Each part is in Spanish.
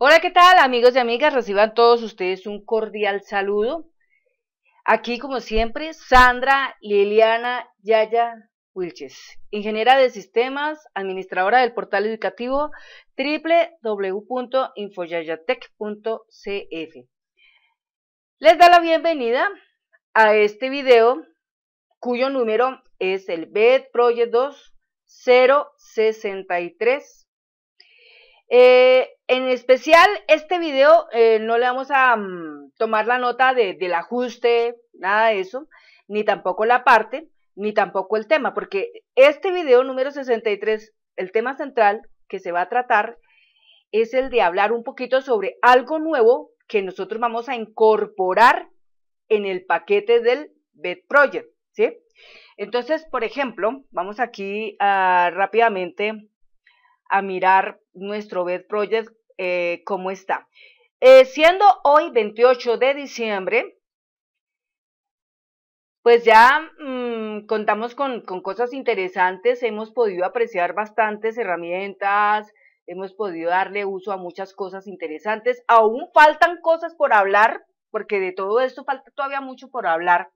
Hola, ¿qué tal amigos y amigas? Reciban todos ustedes un cordial saludo. Aquí, como siempre, Sandra Liliana Yaya Wilches, ingeniera de sistemas, administradora del portal educativo www.infoyayatech.cf. Les da la bienvenida a este video cuyo número es el BED Project 2063 Eh, en especial, este video eh, no le vamos a mm, tomar la nota de, del ajuste, nada de eso, ni tampoco la parte, ni tampoco el tema, porque este video número 63, el tema central que se va a tratar es el de hablar un poquito sobre algo nuevo que nosotros vamos a incorporar en el paquete del BED Project, ¿sí? Entonces, por ejemplo, vamos aquí ah, rápidamente a mirar nuestro BED Project eh, cómo está. Eh, siendo hoy 28 de diciembre, pues ya mm, contamos con, cosas interesantes, hemos podido apreciar bastantes herramientas, hemos podido darle uso a muchas cosas interesantes. Aún faltan cosas por hablar, porque de todo esto falta todavía mucho por hablar.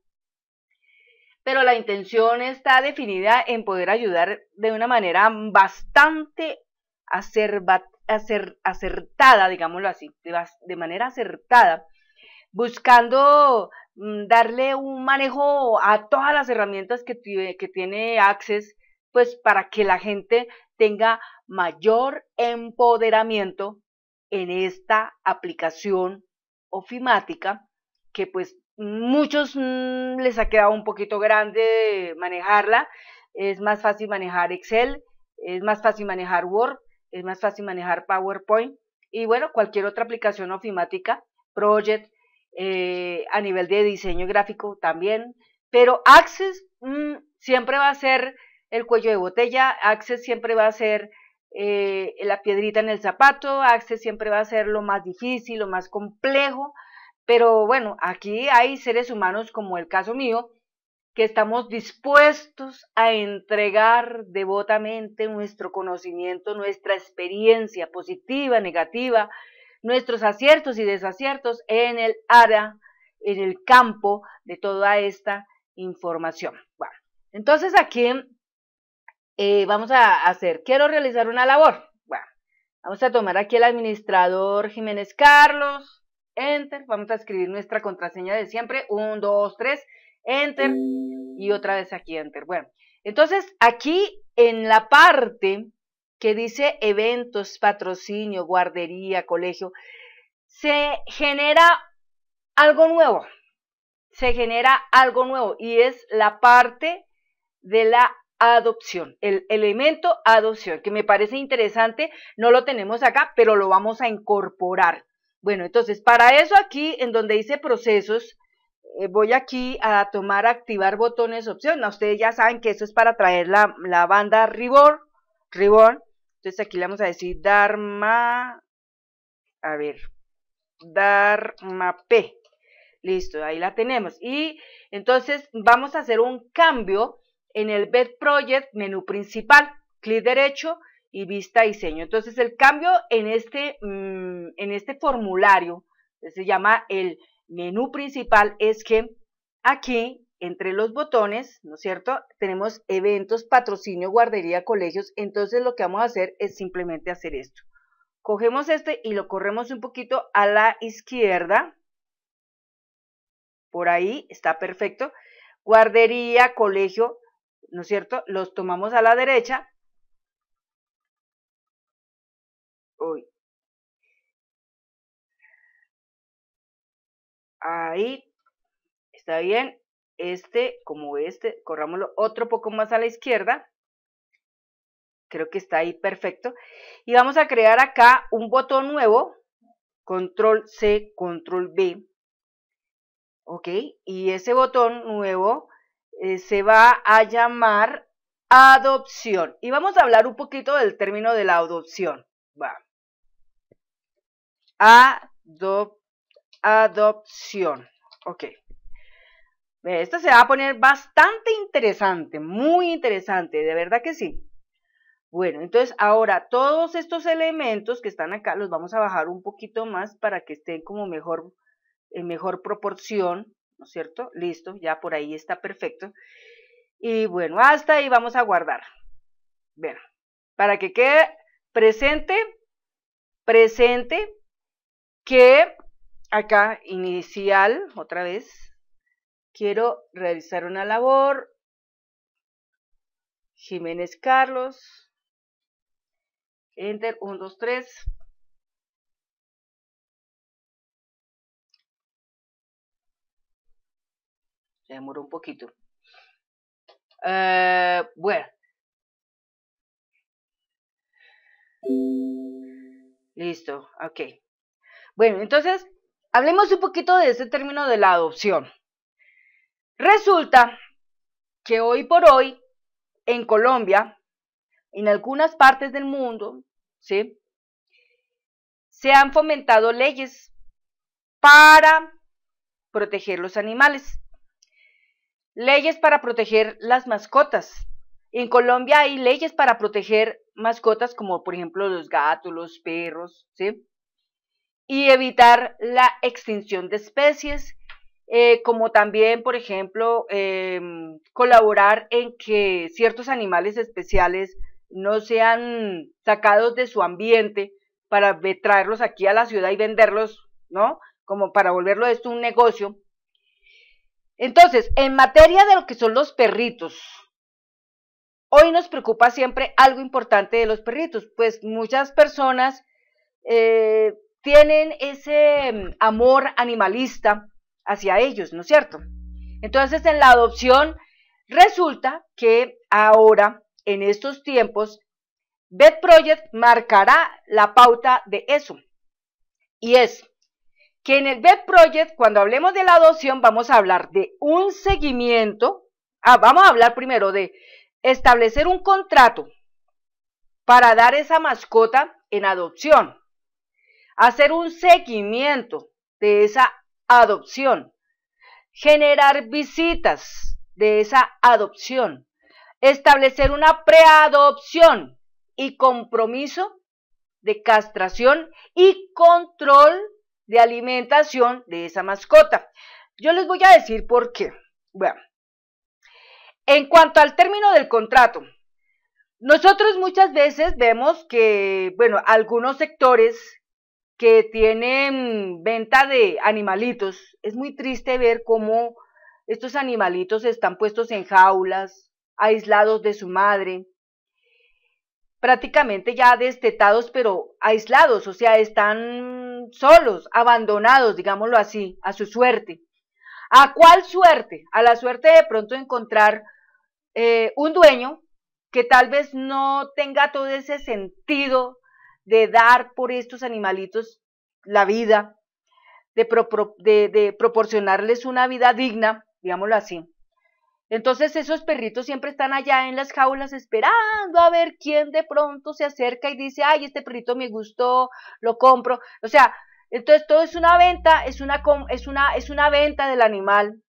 Pero la intención está definida en poder ayudar de una manera bastante acerbativa acertada, digámoslo así, de, manera acertada, buscando mm, darle un manejo a todas las herramientas que, tiene, que tiene Access, pues para que la gente tenga mayor empoderamiento en esta aplicación ofimática, que pues muchos mm, les ha quedado un poquito grande manejarla, es más fácil manejar Excel, es más fácil manejar Word, es más fácil manejar PowerPoint y bueno, cualquier otra aplicación ofimática, Project, eh, a nivel de diseño gráfico también, pero Access mm, siempre va a ser el cuello de botella, Access siempre va a ser eh, la piedrita en el zapato, Access siempre va a ser lo más difícil, lo más complejo, pero bueno, aquí hay seres humanos como el caso mío, que estamos dispuestos a entregar devotamente nuestro conocimiento, nuestra experiencia positiva, negativa, nuestros aciertos y desaciertos en el área, en el campo de toda esta información. Bueno, entonces aquí eh, vamos a hacer, quiero realizar una labor. Bueno, vamos a tomar aquí el administrador Jiménez Carlos, enter, vamos a escribir nuestra contraseña de siempre, 1, 2, 3, enter y mm. otra vez aquí enter. Bueno, entonces aquí en la parte que dice eventos, patrocinio, guardería, colegio, se genera algo nuevo. Se genera algo nuevo y es la parte de la adopción, el elemento adopción, que me parece interesante, no lo tenemos acá, pero lo vamos a incorporar. Bueno, entonces, para eso aquí, en donde dice procesos, eh, voy aquí a tomar activar botones opción. Ustedes ya saben que eso es para traer la, banda Reborn, Entonces aquí le vamos a decir Dharma, a ver, Dharma P. Listo, ahí la tenemos. Y entonces vamos a hacer un cambio en el Bed Project, menú principal, clic derecho y vista diseño. Entonces el cambio en este, mm, en este formulario se llama el menú principal es que aquí, entre los botones, ¿no es cierto? Tenemos eventos, patrocinio, guardería, colegios. Entonces lo que vamos a hacer es simplemente hacer esto. Cogemos este y lo corremos un poquito a la izquierda. Por ahí está perfecto. Guardería, colegio, ¿no es cierto? Los tomamos a la derecha Ahí. Está bien. Este, como este, corramoslo otro poco más a la izquierda. Creo que está ahí perfecto. Y vamos a crear acá un botón nuevo. Control C, Control B. ¿Ok? Y ese botón nuevo eh, se va a llamar adopción. Y vamos a hablar un poquito del término de la adopción. Va. Adopción adopción. Ok. Esto se va a poner bastante interesante, muy interesante, de verdad que sí. Bueno, entonces ahora todos estos elementos que están acá los vamos a bajar un poquito más para que estén como mejor, en mejor proporción, ¿no es cierto? Listo, ya por ahí está perfecto. Y bueno, hasta ahí vamos a guardar. Bueno, para que quede presente, presente que acá inicial, otra vez, quiero realizar una labor, Jiménez Carlos, Enter, 1, 2, 3. Se demoró un poquito. Eh, bueno. Listo, ok. Bueno, entonces Hablemos un poquito de ese término de la adopción. Resulta que hoy por hoy, en Colombia, en algunas partes del mundo, ¿sí? se han fomentado leyes para proteger los animales. Leyes para proteger las mascotas. En Colombia hay leyes para proteger mascotas como por ejemplo los gatos, los perros, ¿sí? y evitar la extinción de especies, eh, como también, por ejemplo, em, colaborar en que ciertos animales especiales no sean sacados de su ambiente para traerlos aquí a la ciudad y venderlos, ¿no? Como para volverlo esto un negocio. Entonces, en materia de lo que son los perritos, hoy nos preocupa siempre algo importante de los perritos, pues muchas personas eh, tienen ese mm, amor animalista hacia ellos, ¿no es cierto? Entonces, en la adopción resulta que ahora, en estos tiempos, Bed Project marcará la pauta de eso. Y es que en el Bed Project, cuando hablemos de la adopción, vamos a hablar de un seguimiento. Ah, vamos a hablar primero de establecer un contrato para dar esa mascota en adopción hacer un seguimiento de esa adopción, generar visitas de esa adopción, establecer una preadopción y compromiso de castración y control de alimentación de esa mascota. Yo les voy a decir por qué. Bueno, en cuanto al término del contrato, nosotros muchas veces vemos que, bueno, algunos sectores que tienen venta de animalitos, es muy triste ver cómo estos animalitos están puestos en jaulas, aislados de su madre, prácticamente ya destetados, pero aislados, o sea, están solos, abandonados, digámoslo así, a su suerte. ¿A cuál suerte? A la suerte de pronto encontrar eh, un dueño que tal vez no tenga todo ese sentido de dar por estos animalitos la vida, de, de, proporcionarles una vida digna, digámoslo así. Entonces esos perritos siempre están allá en las jaulas esperando a ver quién de pronto se acerca y dice, ay, este perrito me gustó, lo compro. O sea, entonces todo es una venta, es una, es una, es una venta del animal.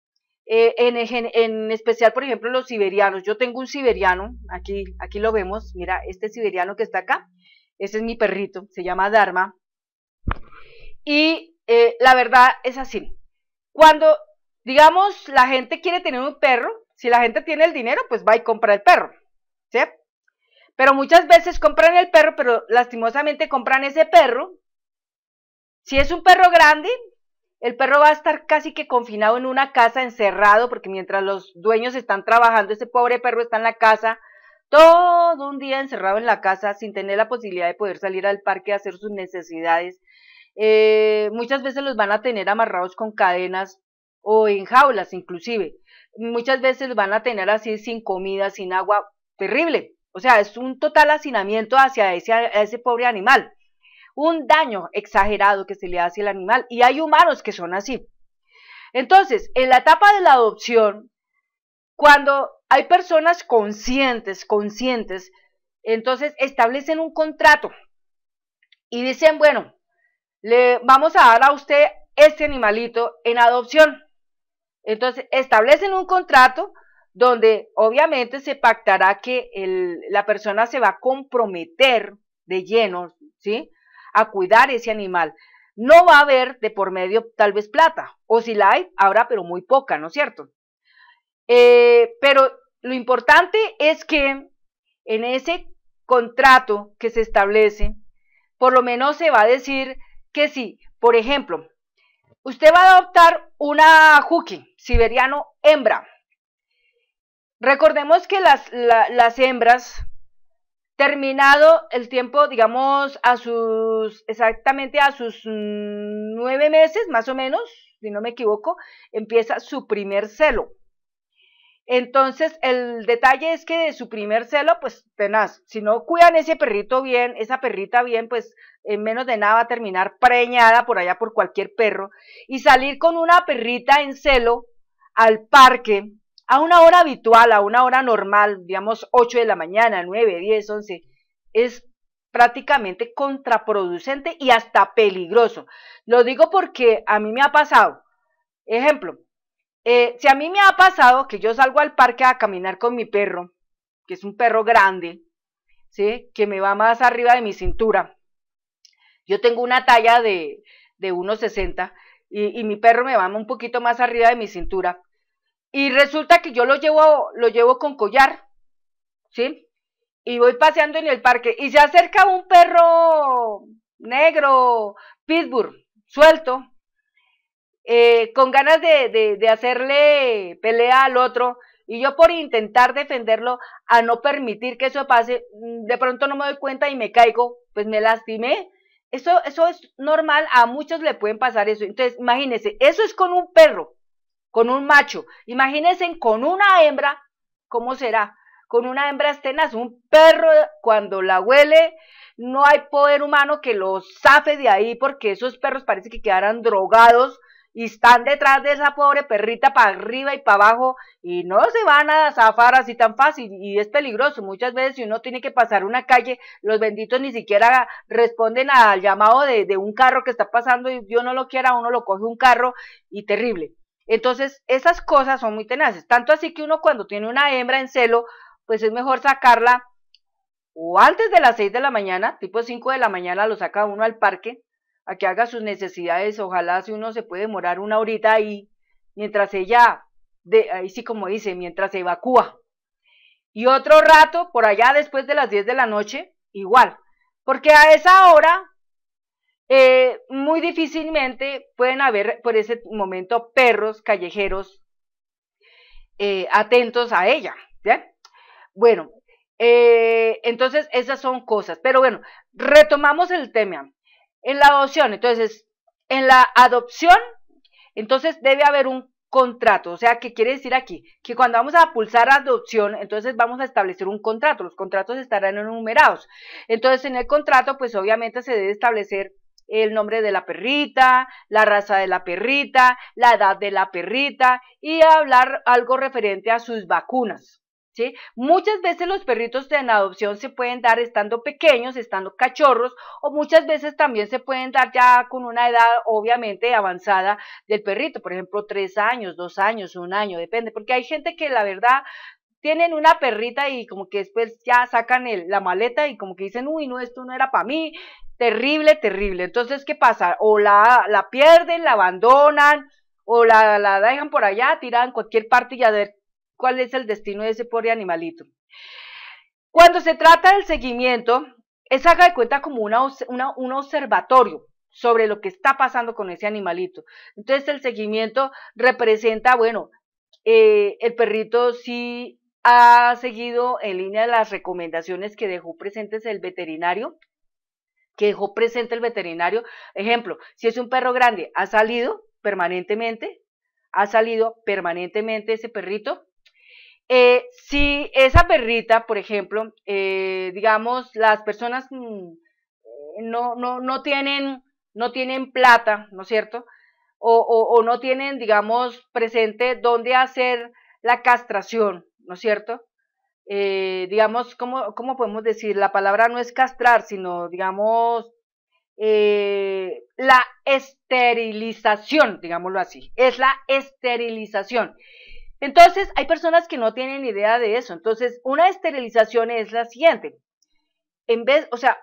Eh, en, en, en, especial, por ejemplo, los siberianos. Yo tengo un siberiano, aquí, aquí lo vemos, mira, este siberiano que está acá, ese es mi perrito, se llama Dharma. Y eh, la verdad es así. Cuando, digamos, la gente quiere tener un perro, si la gente tiene el dinero, pues va y compra el perro. Pero muchas veces compran el perro, pero lastimosamente compran ese perro. Si es un perro grande, el perro va a estar casi que confinado en una casa, encerrado, porque mientras los dueños están trabajando, ese pobre perro está en la casa todo un día encerrado en la casa sin tener la posibilidad de poder salir al parque a hacer sus necesidades. Eh, muchas veces los van a tener amarrados con cadenas o en jaulas inclusive. Muchas veces los van a tener así sin comida, sin agua, terrible. O sea, es un total hacinamiento hacia ese, ese pobre animal. Un daño exagerado que se le hace al animal. Y hay humanos que son así. Entonces, en la etapa de la adopción, cuando hay personas conscientes, conscientes, entonces establecen un contrato y dicen, bueno, le vamos a dar a usted este animalito en adopción. Entonces establecen un contrato donde obviamente se pactará que la persona se va a comprometer de lleno, ¿sí? A cuidar ese animal. No va a haber de por medio tal vez plata, o si la hay, habrá, pero muy poca, ¿no es cierto? Eh, pero lo importante es que en ese contrato que se establece, por lo menos se va a decir que sí. Por ejemplo, usted va a adoptar una hookie siberiano hembra. Recordemos que las, las hembras, terminado el tiempo, digamos, a sus, exactamente a sus mm, nueve meses, más o menos, si no me equivoco, empieza su primer celo. Entonces, el detalle es que de su primer celo, pues tenaz, si no cuidan ese perrito bien, esa perrita bien, pues en menos de nada va a terminar preñada por allá por cualquier perro. Y salir con una perrita en celo al parque a una hora habitual, a una hora normal, digamos 8 de la mañana, 9, 10, 11, es prácticamente contraproducente y hasta peligroso. Lo digo porque a mí me ha pasado. Ejemplo, eh, si a mí me ha pasado que yo salgo al parque a caminar con mi perro, que es un perro grande, ¿sí? que me va más arriba de mi cintura. Yo tengo una talla de, de 1,60 y, y, mi perro me va un poquito más arriba de mi cintura. Y resulta que yo lo llevo, lo llevo con collar, ¿sí? Y voy paseando en el parque y se acerca un perro negro, pitbull, suelto, eh, con ganas de, de, hacerle pelea al otro, y yo por intentar defenderlo a no permitir que eso pase, mm, de pronto no me doy cuenta y me caigo, pues me lastimé. Eso, eso es normal, a muchos le pueden pasar eso. Entonces, imagínense, eso es con un perro, con un macho. Imagínense con una hembra, ¿cómo será? Con una hembra tenaz, un perro cuando la huele, no hay poder humano que lo zafe de ahí, porque esos perros parece que quedaran drogados y están detrás de esa pobre perrita para arriba y para abajo y no se van a zafar así tan fácil y es peligroso. Muchas veces si uno tiene que pasar una calle, los benditos ni siquiera responden al llamado de, de un carro que está pasando y yo no lo quiera, uno lo coge un carro y terrible. Entonces, esas cosas son muy tenaces. Tanto así que uno cuando tiene una hembra en celo, pues es mejor sacarla o antes de las 6 de la mañana, tipo 5 de la mañana lo saca uno al parque, a que haga sus necesidades. Ojalá si uno se puede demorar una horita ahí, mientras ella, de, ahí sí como dice, mientras se evacúa. Y otro rato, por allá después de las 10 de la noche, igual. Porque a esa hora, eh, muy difícilmente pueden haber por ese momento perros callejeros eh, atentos a ella. Bueno, eh, entonces esas son cosas. Pero bueno, retomamos el tema en la adopción. Entonces, en la adopción, entonces debe haber un contrato. O sea, ¿qué quiere decir aquí? Que cuando vamos a pulsar adopción, entonces vamos a establecer un contrato. Los contratos estarán enumerados. Entonces, en el contrato, pues obviamente se debe establecer el nombre de la perrita, la raza de la perrita, la edad de la perrita y hablar algo referente a sus vacunas. Muchas veces los perritos en adopción se pueden dar estando pequeños, estando cachorros, o muchas veces también se pueden dar ya con una edad obviamente avanzada del perrito, por ejemplo, tres años, dos años, un año, depende, porque hay gente que la verdad tienen una perrita y como que después ya sacan la maleta y como que dicen, uy, no, esto no era para mí, terrible, terrible. Entonces, ¿qué pasa? O la, pierden, la abandonan, o la, la dejan por allá, tiran cualquier parte y a cuál es el destino de ese pobre animalito. Cuando se trata del seguimiento, es haga de cuenta como un observatorio sobre lo que está pasando con ese animalito. Entonces el seguimiento representa, bueno, eh, el perrito sí ha seguido en línea las recomendaciones que dejó presentes el veterinario, que dejó presente el veterinario. Ejemplo, si es un perro grande, ha salido permanentemente, ha salido permanentemente ese perrito, eh, si esa perrita, por ejemplo, eh, digamos, las personas mm, eh, no, tienen, no tienen plata, ¿no es cierto? O, no tienen, digamos, presente dónde hacer la castración, ¿no es cierto? digamos, ¿cómo, podemos decir? La palabra no es castrar, sino, digamos, la esterilización, digámoslo así, es la esterilización. Entonces, hay personas que no tienen idea de eso. Entonces, una esterilización es la siguiente. En vez, o sea,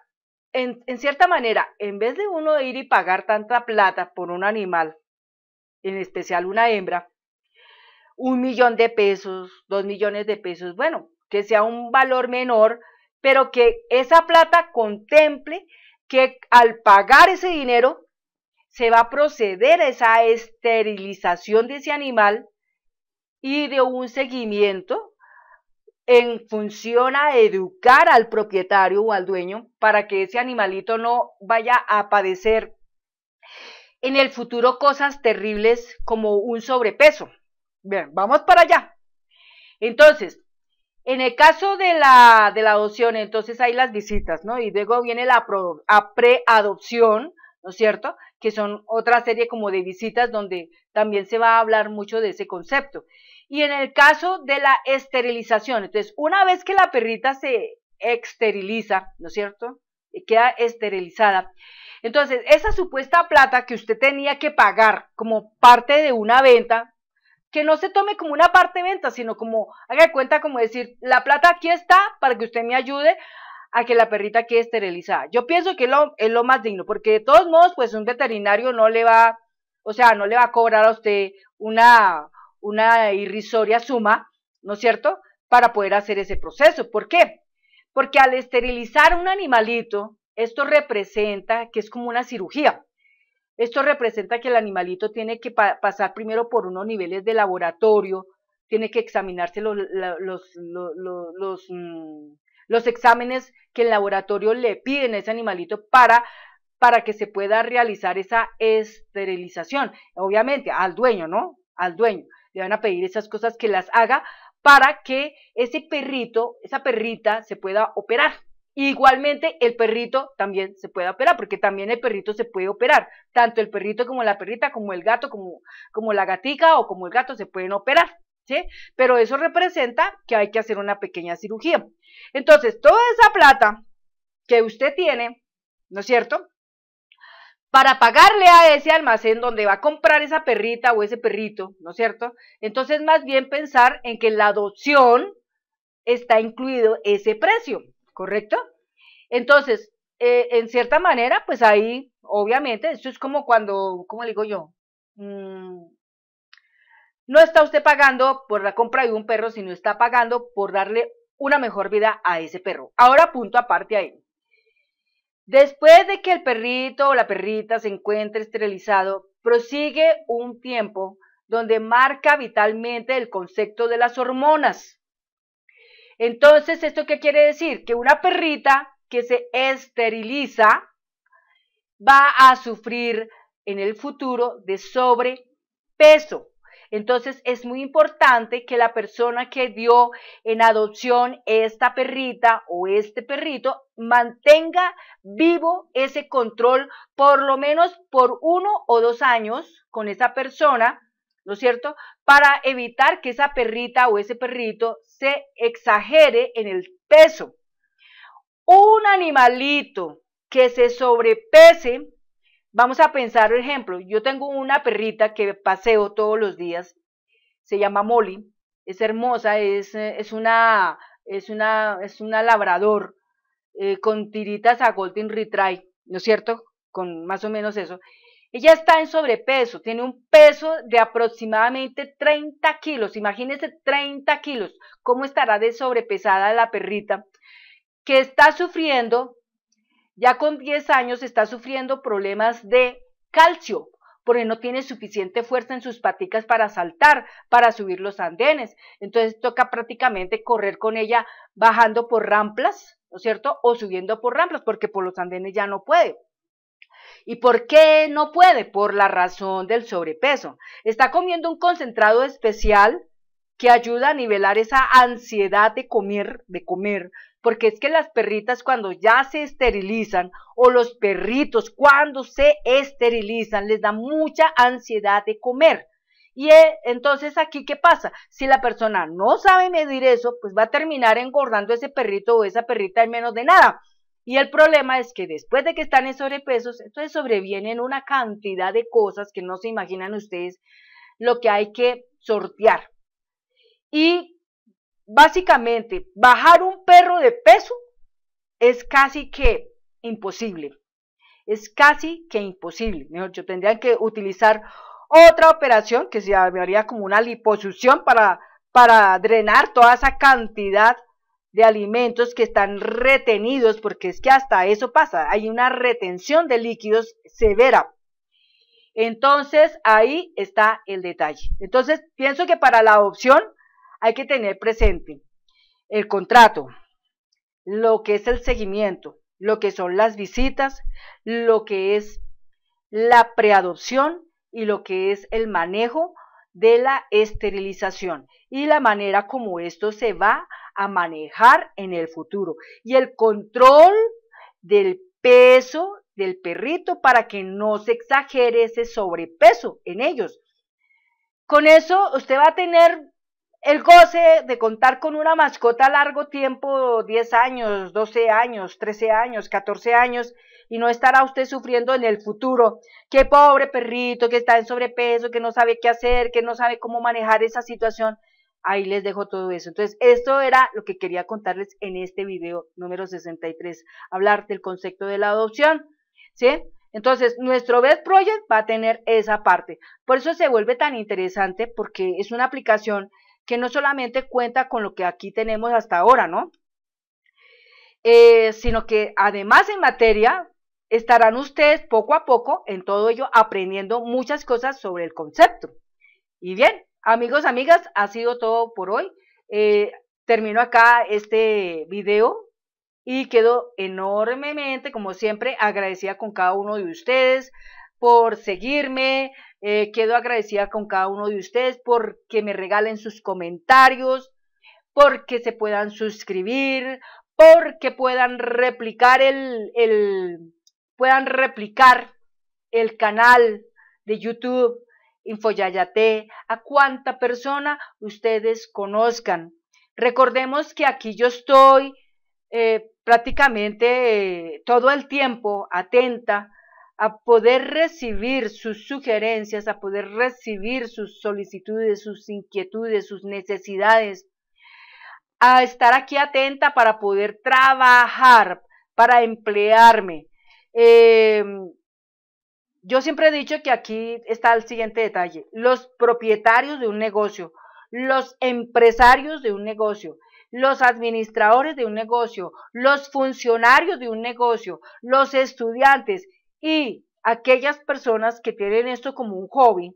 en, cierta manera, en vez de uno ir y pagar tanta plata por un animal, en especial una hembra, un millón de pesos, dos millones de pesos, bueno, que sea un valor menor, pero que esa plata contemple que al pagar ese dinero se va a proceder a esa esterilización de ese animal y de un seguimiento en función a educar al propietario o al dueño para que ese animalito no vaya a padecer en el futuro cosas terribles como un sobrepeso. Bien, vamos para allá. Entonces, en el caso de la, de la adopción, entonces hay las visitas, ¿no? Y luego viene la pre adopción ¿no es cierto? Que son otra serie como de visitas donde también se va a hablar mucho de ese concepto. Y en el caso de la esterilización, entonces, una vez que la perrita se esteriliza, ¿no es cierto? Queda esterilizada. Entonces, esa supuesta plata que usted tenía que pagar como parte de una venta, que no se tome como una parte de venta, sino como, haga cuenta como decir, la plata aquí está para que usted me ayude a que la perrita quede esterilizada. Yo pienso que es lo, es lo más digno, porque de todos modos, pues un veterinario no le va, o sea, no le va a cobrar a usted una, una irrisoria suma, ¿no es cierto?, para poder hacer ese proceso. ¿Por qué? Porque al esterilizar un animalito, esto representa que es como una cirugía. Esto representa que el animalito tiene que pasar primero por unos niveles de laboratorio, tiene que examinarse los, los, mm, los exámenes que el laboratorio le piden a ese animalito para para que se pueda realizar esa esterilización. Obviamente, al dueño, ¿no? Al dueño. Le van a pedir esas cosas que las haga para que ese perrito, esa perrita se pueda operar. Igualmente, el perrito también se puede operar, porque también el perrito se puede operar. Tanto el perrito como la perrita, como el gato, como, como la gatica o como el gato se pueden operar. ¿sí? Pero eso representa que hay que hacer una pequeña cirugía. Entonces, toda esa plata que usted tiene, ¿no es cierto? Para pagarle a ese almacén donde va a comprar esa perrita o ese perrito, ¿no es cierto? Entonces, más bien pensar en que la adopción está incluido ese precio, ¿correcto? Entonces, eh, en cierta manera, pues ahí, obviamente, esto es como cuando, ¿cómo le digo yo? Mm, no está usted pagando por la compra de un perro, sino está pagando por darle una mejor vida a ese perro. Ahora punto aparte ahí. Después de que el perrito o la perrita se encuentre esterilizado, prosigue un tiempo donde marca vitalmente el concepto de las hormonas. Entonces, ¿esto qué quiere decir? Que una perrita que se esteriliza va a sufrir en el futuro de sobrepeso. Entonces es muy importante que la persona que dio en adopción esta perrita o este perrito mantenga vivo ese control por lo menos por uno o dos años con esa persona, ¿no es cierto? Para evitar que esa perrita o ese perrito se exagere en el peso. Un animalito que se sobrepese Vamos a pensar, por ejemplo, yo tengo una perrita que paseo todos los días, se llama Molly, es hermosa, es, eh, es una, es, una, es una labrador eh, con tiritas a Golden Retry, ¿no es cierto? Con más o menos eso. Ella está en sobrepeso, tiene un peso de aproximadamente 30 kilos, imagínense 30 kilos, cómo estará de sobrepesada la perrita, que está sufriendo ya con 10 años está sufriendo problemas de calcio, porque no tiene suficiente fuerza en sus paticas para saltar, para subir los andenes. Entonces toca prácticamente correr con ella bajando por ramplas, ¿no es cierto? O subiendo por ramplas, porque por los andenes ya no puede. ¿Y por qué no puede? Por la razón del sobrepeso. Está comiendo un concentrado especial que ayuda a nivelar esa ansiedad de comer, de comer, porque es que las perritas cuando ya se esterilizan o los perritos cuando se esterilizan les da mucha ansiedad de comer. Y eh, entonces aquí, ¿qué pasa? Si la persona no sabe medir eso, pues va a terminar engordando ese perrito o esa perrita en menos de nada. Y el problema es que después de que están en sobrepesos, entonces sobrevienen una cantidad de cosas que no se imaginan ustedes lo que hay que sortear. Y básicamente, bajar un perro de peso es casi que imposible. Es casi que imposible. Mejor yo tendría que utilizar otra operación que se llamaría como una liposucción para, para drenar toda esa cantidad de alimentos que están retenidos, porque es que hasta eso pasa, hay una retención de líquidos severa. Entonces, ahí está el detalle. Entonces, pienso que para la opción hay que tener presente el contrato, lo que es el seguimiento, lo que son las visitas, lo que es la preadopción y lo que es el manejo de la esterilización y la manera como esto se va a manejar en el futuro y el control del peso del perrito para que no se exagere ese sobrepeso en ellos. Con eso usted va a tener el goce de contar con una mascota a largo tiempo, 10 años, 12 años, 13 años, 14 años, y no estará usted sufriendo en el futuro. Qué pobre perrito que está en sobrepeso, que no sabe qué hacer, que no sabe cómo manejar esa situación. Ahí les dejo todo eso. Entonces, esto era lo que quería contarles en este video número 63, hablar del concepto de la adopción. ¿Sí? Entonces, nuestro Best Project va a tener esa parte. Por eso se vuelve tan interesante porque es una aplicación que no solamente cuenta con lo que aquí tenemos hasta ahora, ¿no? Eh, sino que además en materia estarán ustedes poco a poco en todo ello aprendiendo muchas cosas sobre el concepto. Y bien, amigos, amigas, ha sido todo por hoy. Eh, termino acá este video y quedo enormemente, como siempre, agradecida con cada uno de ustedes por seguirme, eh, quedo agradecida con cada uno de ustedes porque me regalen sus comentarios, porque se puedan suscribir, porque puedan replicar el, el puedan replicar el canal de YouTube Infoyayate a cuánta persona ustedes conozcan. Recordemos que aquí yo estoy eh, prácticamente eh, todo el tiempo atenta a poder recibir sus sugerencias, a poder recibir sus solicitudes, sus inquietudes, sus necesidades, a estar aquí atenta para poder trabajar, para emplearme. Eh, yo siempre he dicho que aquí está el siguiente detalle. Los propietarios de un negocio, los empresarios de un negocio, los administradores de un negocio, los funcionarios de un negocio, los estudiantes y aquellas personas que tienen esto como un hobby,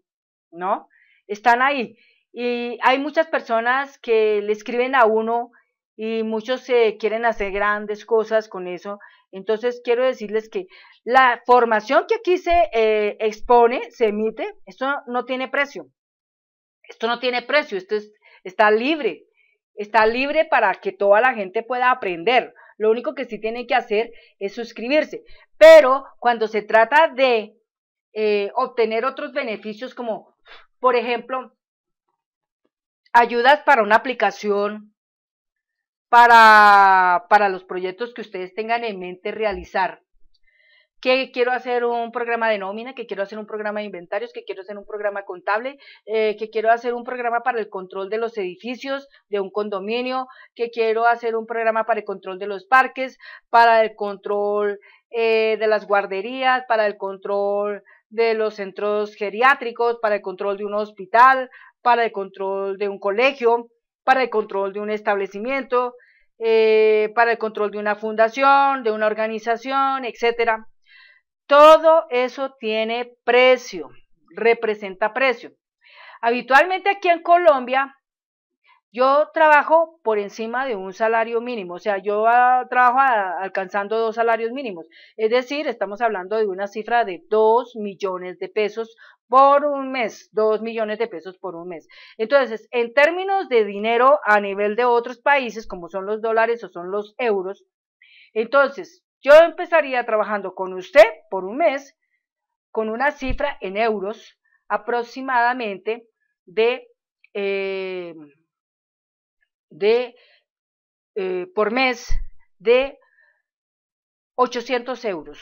¿no? Están ahí. Y hay muchas personas que le escriben a uno y muchos se quieren hacer grandes cosas con eso. Entonces quiero decirles que la formación que aquí se eh, expone, se emite, esto no tiene precio. Esto no tiene precio, esto está libre. Está libre para que toda la gente pueda aprender. Lo único que sí tienen que hacer es suscribirse. Pero cuando se trata de eh, obtener otros beneficios como, por ejemplo, ayudas para una aplicación, para, para los proyectos que ustedes tengan en mente realizar, que quiero hacer un programa de nómina, que quiero hacer un programa de inventarios, que quiero hacer un programa contable, eh, que quiero hacer un programa para el control de los edificios de un condominio, que quiero hacer un programa para el control de los parques, para el control eh, de las guarderías, para el control de los centros geriátricos, para el control de un hospital, para el control de un colegio, para el control de un establecimiento, eh, para el control de una fundación, de una organización, etcétera. Todo eso tiene precio, representa precio. Habitualmente aquí en Colombia yo trabajo por encima de un salario mínimo, o sea, yo ah, trabajo ah, alcanzando dos salarios mínimos, es decir, estamos hablando de una cifra de dos millones de pesos por un mes, dos millones de pesos por un mes. Entonces, en términos de dinero a nivel de otros países, como son los dólares o son los euros, entonces, yo empezaría trabajando con usted por un mes con una cifra en euros aproximadamente de, eh, de eh, por mes de 800 euros.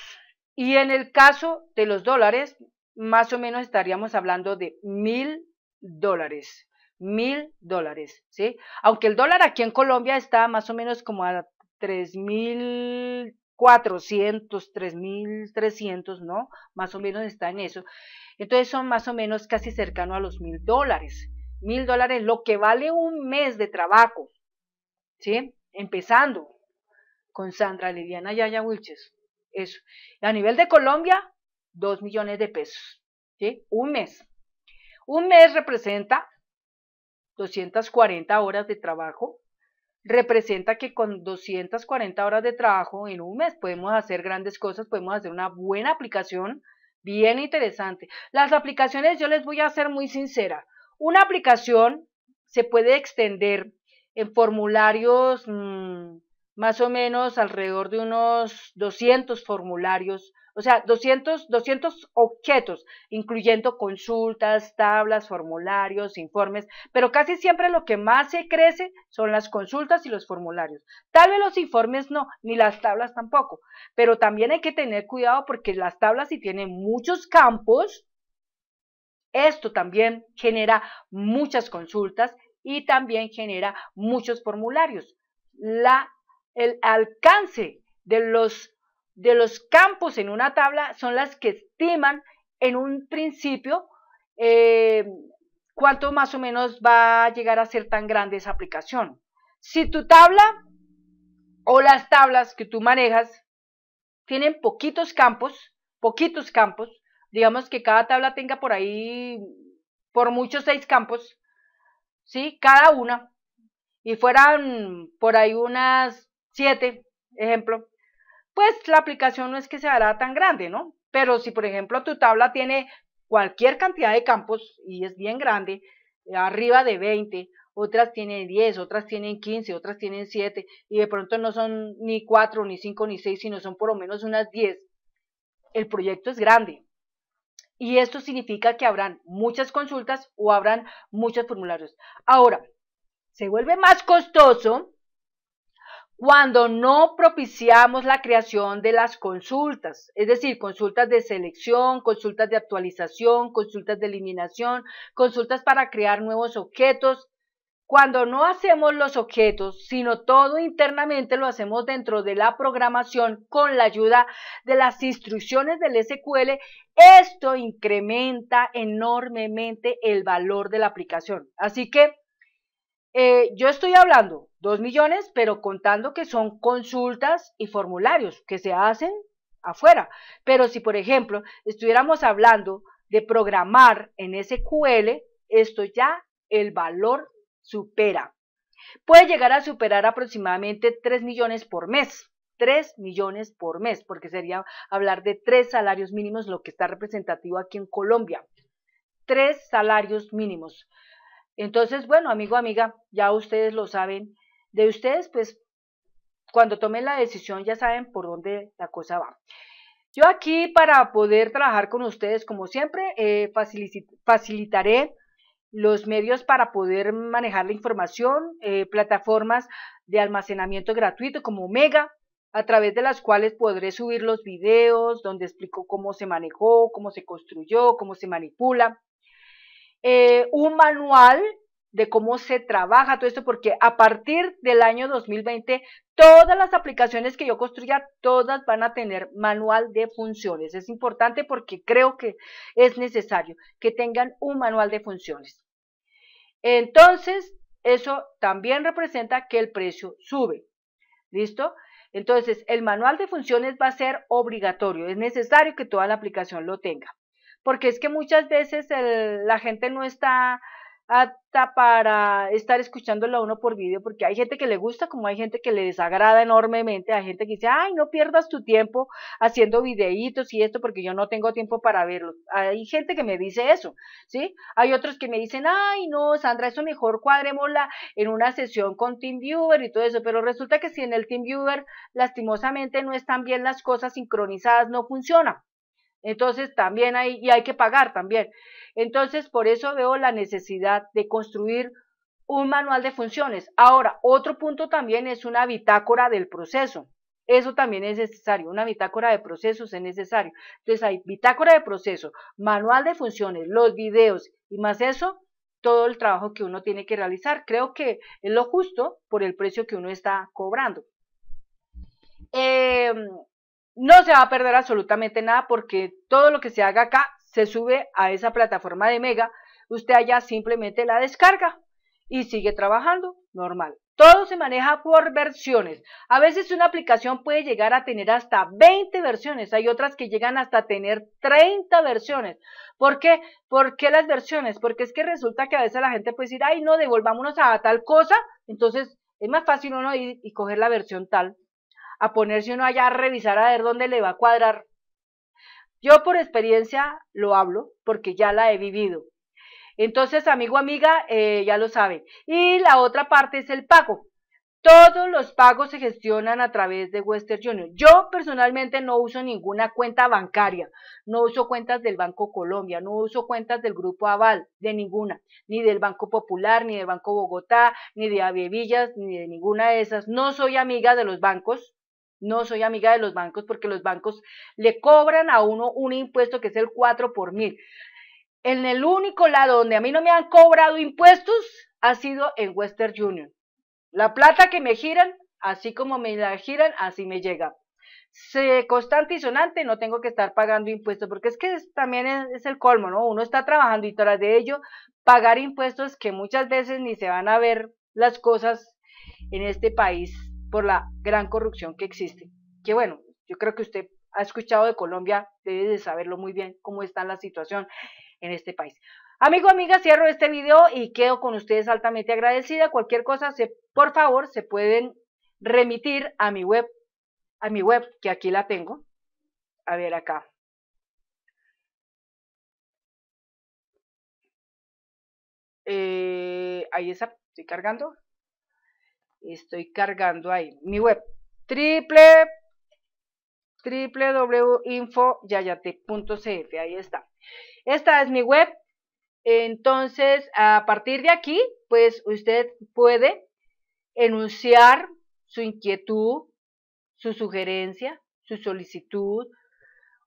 Y en el caso de los dólares, más o menos estaríamos hablando de mil dólares. Mil dólares, ¿sí? Aunque el dólar aquí en Colombia está más o menos como a tres mil 400, 3.300, ¿no? Más o menos está en eso. Entonces son más o menos casi cercano a los mil dólares. Mil dólares, lo que vale un mes de trabajo, ¿sí? Empezando con Sandra Liliana Yaya Wilches. Eso. a nivel de Colombia, dos millones de pesos, ¿sí? Un mes. Un mes representa 240 horas de trabajo representa que con 240 horas de trabajo en un mes podemos hacer grandes cosas, podemos hacer una buena aplicación, bien interesante. Las aplicaciones, yo les voy a ser muy sincera, una aplicación se puede extender en formularios mm, más o menos alrededor de unos 200 formularios o sea, 200, 200 objetos, incluyendo consultas, tablas, formularios, informes, pero casi siempre lo que más se crece son las consultas y los formularios. Tal vez los informes no, ni las tablas tampoco, pero también hay que tener cuidado porque las tablas si tienen muchos campos, esto también genera muchas consultas y también genera muchos formularios. La, el alcance de los de los campos en una tabla son las que estiman en un principio eh, cuánto más o menos va a llegar a ser tan grande esa aplicación. Si tu tabla o las tablas que tú manejas tienen poquitos campos, poquitos campos, digamos que cada tabla tenga por ahí, por muchos seis campos, ¿sí? Cada una, y fueran por ahí unas siete, ejemplo, pues la aplicación no es que se hará tan grande, ¿no? Pero si, por ejemplo, tu tabla tiene cualquier cantidad de campos y es bien grande, eh, arriba de 20, otras tienen 10, otras tienen 15, otras tienen 7, y de pronto no son ni 4, ni 5, ni 6, sino son por lo menos unas 10. El proyecto es grande. Y esto significa que habrán muchas consultas o habrán muchos formularios. Ahora, se vuelve más costoso cuando no propiciamos la creación de las consultas, es decir, consultas de selección, consultas de actualización, consultas de eliminación, consultas para crear nuevos objetos. Cuando no hacemos los objetos, sino todo internamente lo hacemos dentro de la programación con la ayuda de las instrucciones del SQL, esto incrementa enormemente el valor de la aplicación. Así que eh, yo estoy hablando 2 millones, pero contando que son consultas y formularios que se hacen afuera. Pero si, por ejemplo, estuviéramos hablando de programar en SQL, esto ya el valor supera. Puede llegar a superar aproximadamente 3 millones por mes. 3 millones por mes, porque sería hablar de 3 salarios mínimos, lo que está representativo aquí en Colombia. 3 salarios mínimos. Entonces, bueno, amigo, amiga, ya ustedes lo saben. De ustedes, pues, cuando tomen la decisión ya saben por dónde la cosa va. Yo aquí para poder trabajar con ustedes, como siempre, eh, facilitaré los medios para poder manejar la información, eh, plataformas de almacenamiento gratuito como Mega, a través de las cuales podré subir los videos donde explico cómo se manejó, cómo se construyó, cómo se manipula. Eh, un manual de cómo se trabaja todo esto, porque a partir del año 2020, todas las aplicaciones que yo construya, todas van a tener manual de funciones. Es importante porque creo que es necesario que tengan un manual de funciones. Entonces, eso también representa que el precio sube. ¿Listo? Entonces, el manual de funciones va a ser obligatorio. Es necesario que toda la aplicación lo tenga porque es que muchas veces la gente no está apta para estar escuchándolo a uno por video, porque hay gente que le gusta, como hay gente que le desagrada enormemente, hay gente que dice, ay, no pierdas tu tiempo haciendo videitos y esto, porque yo no tengo tiempo para verlo. Hay gente que me dice eso, ¿sí? Hay otros que me dicen, ay, no, Sandra, eso mejor cuadremosla en una sesión con TeamViewer y todo eso, pero resulta que si en el TeamViewer lastimosamente no están bien las cosas sincronizadas, no funciona. Entonces también hay, y hay que pagar también. Entonces por eso veo la necesidad de construir un manual de funciones. Ahora, otro punto también es una bitácora del proceso. Eso también es necesario, una bitácora de procesos es necesario. Entonces hay bitácora de procesos, manual de funciones, los videos y más eso, todo el trabajo que uno tiene que realizar. Creo que es lo justo por el precio que uno está cobrando. Eh, no se va a perder absolutamente nada porque todo lo que se haga acá se sube a esa plataforma de Mega, usted allá simplemente la descarga y sigue trabajando normal. Todo se maneja por versiones. A veces una aplicación puede llegar a tener hasta 20 versiones. Hay otras que llegan hasta tener 30 versiones. ¿Por qué? ¿Por qué las versiones? Porque es que resulta que a veces la gente puede decir, ay, no, devolvámonos a tal cosa. Entonces es más fácil uno ir y coger la versión tal a ponerse uno allá a revisar a ver dónde le va a cuadrar. Yo por experiencia lo hablo porque ya la he vivido. Entonces, amigo, amiga, eh, ya lo sabe Y la otra parte es el pago. Todos los pagos se gestionan a través de Western Union. Yo personalmente no uso ninguna cuenta bancaria, no uso cuentas del Banco Colombia, no uso cuentas del Grupo Aval, de ninguna, ni del Banco Popular, ni del Banco Bogotá, ni de Avevillas, ni de ninguna de esas. No soy amiga de los bancos, no soy amiga de los bancos porque los bancos le cobran a uno un impuesto que es el 4 por mil. En el único lado donde a mí no me han cobrado impuestos ha sido en Western Union. La plata que me giran, así como me la giran, así me llega. Se constante y sonante, no tengo que estar pagando impuestos, porque es que también es, es, el colmo, ¿no? Uno está trabajando y tras de ello pagar impuestos que muchas veces ni se van a ver las cosas en este país por la gran corrupción que existe. Que bueno, yo creo que usted ha escuchado de Colombia, debe de saberlo muy bien cómo está la situación en este país. Amigo, amiga, cierro este video y quedo con ustedes altamente agradecida. Cualquier cosa, se, por favor, se pueden remitir a mi web, a mi web, que aquí la tengo. A ver acá. Eh, ahí está, estoy cargando estoy cargando ahí mi web triple www.infoyayate.cf ahí está esta es mi web entonces a partir de aquí pues usted puede enunciar su inquietud su sugerencia su solicitud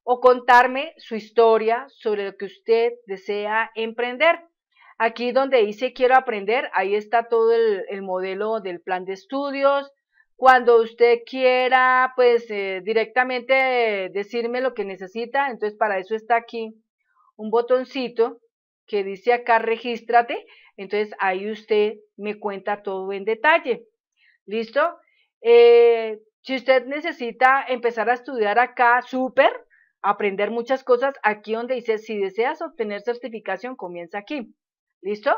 o contarme su historia sobre lo que usted desea emprender Aquí donde dice quiero aprender, ahí está todo el, modelo del plan de estudios. Cuando usted quiera, pues eh, directamente decirme lo que necesita, entonces para eso está aquí un botoncito que dice acá regístrate, entonces ahí usted me cuenta todo en detalle. ¿Listo? Eh, si usted necesita empezar a estudiar acá, súper, aprender muchas cosas, aquí donde dice si deseas obtener certificación, comienza aquí. ¿Listo?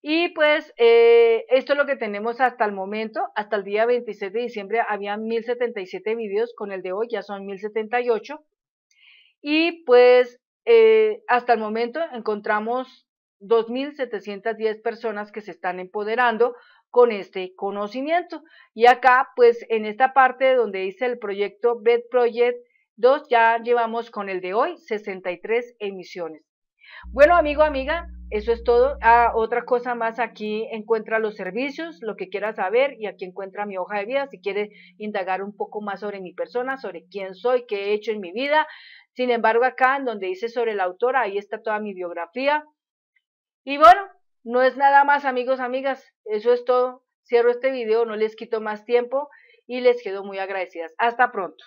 Y pues eh, esto es lo que tenemos hasta el momento. Hasta el día 26 de diciembre había 1077 videos, con el de hoy ya son 1078. Y pues eh, hasta el momento encontramos 2.710 personas que se están empoderando con este conocimiento. Y acá, pues en esta parte donde dice el proyecto BED Project 2, ya llevamos con el de hoy 63 emisiones. Bueno, amigo, amiga, eso es todo. Ah, otra cosa más, aquí encuentra los servicios, lo que quiera saber y aquí encuentra mi hoja de vida. Si quiere indagar un poco más sobre mi persona, sobre quién soy, qué he hecho en mi vida. Sin embargo, acá en donde dice sobre la autora, ahí está toda mi biografía. Y bueno, no es nada más, amigos, amigas. Eso es todo. Cierro este video, no les quito más tiempo y les quedo muy agradecidas. Hasta pronto.